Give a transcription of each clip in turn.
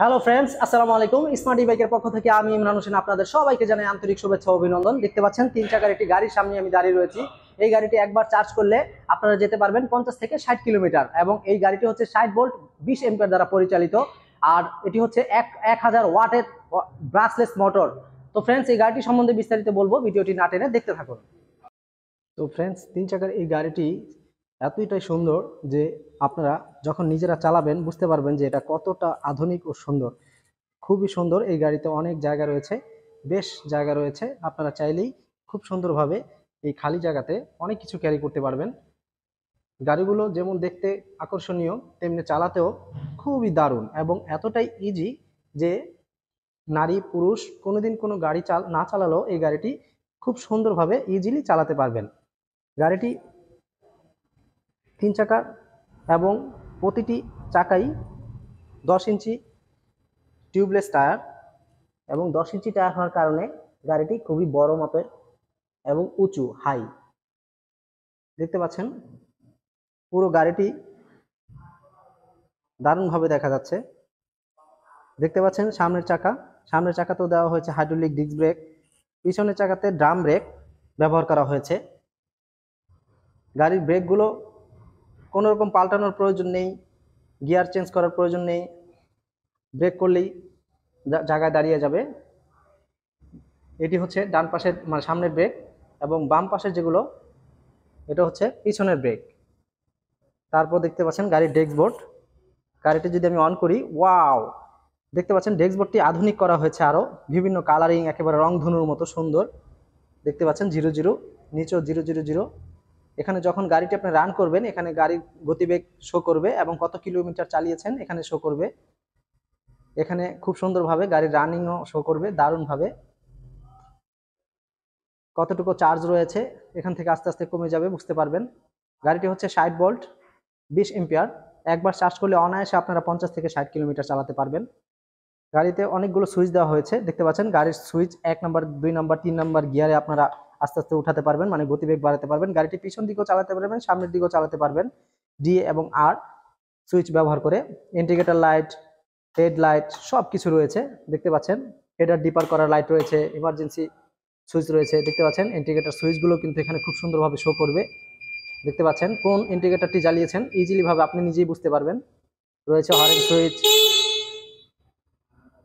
hello friends আসসালামু আলাইকুম smart বাইকের পক্ষ থেকে আমি ইমরান হোসেন আপনাদের সবাইকে জানাই আন্তরিক শুভেচ্ছা অভিনন্দন দেখতে পাচ্ছেন তিন চাকার একটি গাড়ির সামনে আমি দাঁড়িয়ে রয়েছি এই গাড়িটি একবার চার্জ করলে আপনারা যেতে পারবেন পঞ্চাশ থেকে ষাট কিলোমিটার এবং এই গাড়িটি হচ্ছে ষাট বোল্ট বিশ এমপিয়ার দ্বারা পরিচালিত আর এটি হচ্ছে এক এক হাজার ওয়াটের ব্রাসলেস মোটর তো ফ্রেন্ডস এই গাড়িটি সম্বন্ধে বিস্তারিত বলবো ভিডিওটি না টেনে দেখতে থাকুন তো ফ্রেন্ডস তিন চাকার এই গাড়িটি এতইটাই সুন্দর যে আপনারা যখন নিজেরা চালাবেন বুঝতে পারবেন যে এটা কতটা আধুনিক ও সুন্দর খুবই সুন্দর এই গাড়িতে অনেক জায়গা রয়েছে বেশ জায়গা রয়েছে আপনারা চাইলেই খুব সুন্দরভাবে এই খালি জায়গাতে অনেক কিছু ক্যারি করতে পারবেন গাড়িগুলো যেমন দেখতে আকর্ষণীয় তেমনি চালাতেও খুবই দারুণ এবং এতটাই ইজি যে নারী পুরুষ কোনোদিন কোনো গাড়ি চাল না চালালেও এই গাড়িটি খুব সুন্দরভাবে ইজিলি চালাতে পারবেন গাড়িটি তিন চাকার এবং প্রতিটি চাকাই দশ ইঞ্চি টিউবলেস টায়ার এবং দশ ইঞ্চি টায়ার হওয়ার কারণে গাড়িটি খুবই বড় মাপের এবং উঁচু হাই দেখতে পাচ্ছেন পুরো গাড়িটি দারুণভাবে দেখা যাচ্ছে দেখতে পাচ্ছেন সামনের চাকা সামনের চাকাতেও দেওয়া হয়েছে হাইড্রোলিক ডিস্ক ব্রেক পিছনের চাকাতে ড্রাম ব্রেক ব্যবহার করা হয়েছে গাড়ির ব্রেকগুলো কোনো রকম পাল্টানোর প্রয়োজন নেই গিয়ার চেঞ্জ করার প্রয়োজন নেই ব্রেক করলেই জায়গায় দাঁড়িয়ে যাবে এটি হচ্ছে ডান পাশের মানে সামনের ব্রেক এবং বাম পাশের যেগুলো এটা হচ্ছে পিছনের ব্রেক তারপর দেখতে পাচ্ছেন গাড়ির ডেস্কবোর্ড গাড়িটি যদি আমি অন করি ওয়াও দেখতে পাচ্ছেন ডেস্কবোর্ডটি আধুনিক করা হয়েছে আরও বিভিন্ন কালারিং একেবারে রংধনুর মতো সুন্দর দেখতে পাচ্ছেন জিরো জিরো নিচেও জিরো জিরো জিরো এখানে যখন গাড়িটি আপনি রান করবেন এখানে গাড়ির গতিবেগ শো করবে এবং কত কিলোমিটার চালিয়েছেন এখানে শো করবে এখানে খুব সুন্দরভাবে গাড়ির রানিংও শো করবে দারুণভাবে কতটুকু চার্জ রয়েছে এখান থেকে আস্তে আস্তে কমে যাবে বুঝতে পারবেন গাড়িটি হচ্ছে ষাট বোল্ট বিশ এম্পিয়ার একবার চার্জ করলে অনায়াসে আপনারা পঞ্চাশ থেকে ষাট কিলোমিটার চালাতে পারবেন গাড়িতে অনেকগুলো সুইচ দেওয়া হয়েছে দেখতে পাচ্ছেন গাড়ির সুইচ এক নম্বর দুই নম্বর তিন নম্বর গিয়ারে আপনারা আস্তে আস্তে উঠাতে পারবেন মানে গতিবেগ বাড়াতে পারবেন গাড়িটি পিছন দিকেও চালাতে পারবেন সামনের দিকেও চালাতে পারবেন ডি এবং আর সুইচ ব্যবহার করে ইন্ডিকেটার লাইট লাইট সব কিছু রয়েছে দেখতে পাচ্ছেন হেডার ডিপার করার লাইট রয়েছে ইমার্জেন্সি সুইচ রয়েছে দেখতে পাচ্ছেন ইন্ডিকেটার সুইচগুলো কিন্তু এখানে খুব সুন্দরভাবে শো করবে দেখতে পাচ্ছেন কোন ইন্ডিকেটারটি জ্বালিয়েছেন ইজিলিভাবে আপনি নিজেই বুঝতে পারবেন রয়েছে হরেন সুইচ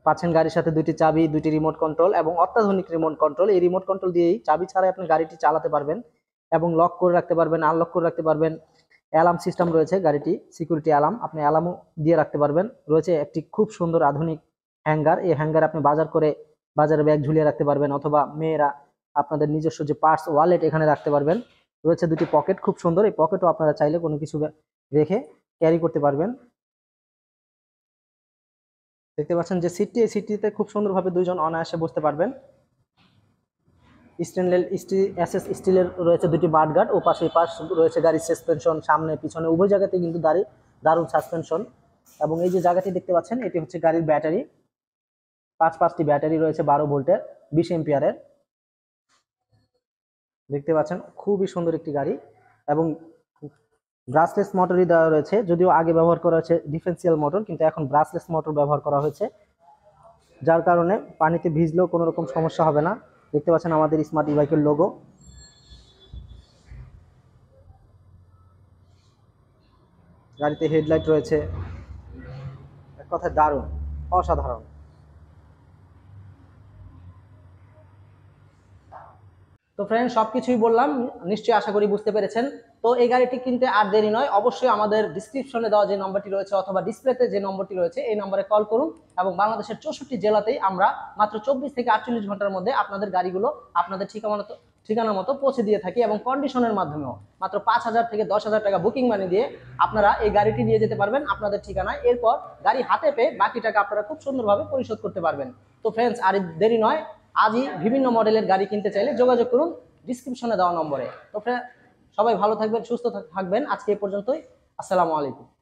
পাচ্ছেন গাড়ির সাথে দুইটি চাবি দুইটি রিমোট কন্ট্রোল এবং অত্যাধুনিক রিমোট কন্ট্রোল এই রিমোট কন্ট্রোল দিয়েই চাবি ছাড়াই আপনি গাড়িটি চালাতে পারবেন এবং লক করে রাখতে পারবেন আনলক করে রাখতে পারবেন অ্যালার্ম সিস্টেম রয়েছে গাড়িটি সিকিউরিটি অ্যালার্ম আপনি অ্যালার্মও দিয়ে রাখতে পারবেন রয়েছে একটি খুব সুন্দর আধুনিক হ্যাঙ্গার এই হ্যাঙ্গার আপনি বাজার করে বাজারে ব্যাগ ঝুলিয়ে রাখতে পারবেন অথবা মেয়েরা আপনাদের নিজস্ব যে পার্স ওয়ালেট এখানে রাখতে পারবেন রয়েছে দুটি পকেট খুব সুন্দর এই পকেটও আপনারা চাইলে কোনো কিছু রেখে ক্যারি করতে পারবেন দেখতে পাচ্ছেন যে সিটটি এই সিটটিতে খুব সুন্দরভাবে দুইজন অনায়াসে বসতে পারবেন স্টেনলেস স্টিল অ্যাসেস স্টিলের রয়েছে দুটি বার্ডগার্ড ও পাশে পাশ রয়েছে গাড়ির সাসপেনশন সামনে পিছনে উভয় জায়গাতে কিন্তু দাঁড়ি দারুণ সাসপেনশন এবং এই যে জায়গাটি দেখতে পাচ্ছেন এটি হচ্ছে গাড়ির ব্যাটারি পাঁচ পাঁচটি ব্যাটারি রয়েছে বারো ভোল্টের বিশ এমপিয়ারের দেখতে পাচ্ছেন খুবই সুন্দর একটি গাড়ি এবং ব্রাসলেস মোটরই দেওয়া রয়েছে যদিও আগে ব্যবহার করা হয়েছে ডিফেন্সিয়াল মোটর কিন্তু এখন ব্রাসলেস মোটর ব্যবহার করা হয়েছে যার কারণে পানিতে ভিজলেও কোনো রকম সমস্যা হবে না দেখতে পাচ্ছেন আমাদের স্মার্ট ইবাইকের লোগো গাড়িতে হেডলাইট রয়েছে এক কথায় দারুণ অসাধারণ তো ফ্রেন্ড সব কিছুই বললাম নিশ্চয়ই আশা করি বুঝতে পেরেছেন তো এই গাড়িটি কিনতে আর দেরি নয় অবশ্যই আমাদের ডিসক্রিপশনে দেওয়া যে নম্বরটি রয়েছে অথবা ডিসপ্লেতে যে নম্বরটি রয়েছে এই নম্বরে কল করুন এবং বাংলাদেশের চৌষট্টি জেলাতেই আমরা মাত্র চব্বিশ থেকে আটচল্লিশ ঘন্টার মধ্যে আপনাদের গাড়িগুলো আপনাদের ঠিকানা ঠিকানা মতো পৌঁছে দিয়ে থাকি এবং কন্ডিশনের মাধ্যমেও মাত্র পাঁচ হাজার থেকে দশ হাজার টাকা বুকিং মানি দিয়ে আপনারা এই গাড়িটি নিয়ে যেতে পারবেন আপনাদের ঠিকানায় এরপর গাড়ি হাতে পেয়ে বাকি টাকা আপনারা খুব সুন্দরভাবে পরিশোধ করতে পারবেন তো ফ্রেন্ডস আর দেরি নয় আজই বিভিন্ন মডেলের গাড়ি কিনতে চাইলে যোগাযোগ করুন ডিসক্রিপশনে দেওয়া নম্বরে তো সবাই ভালো থাকবেন সুস্থ থাকবেন আজকে এ পর্যন্তই আসসালামু আলাইকুম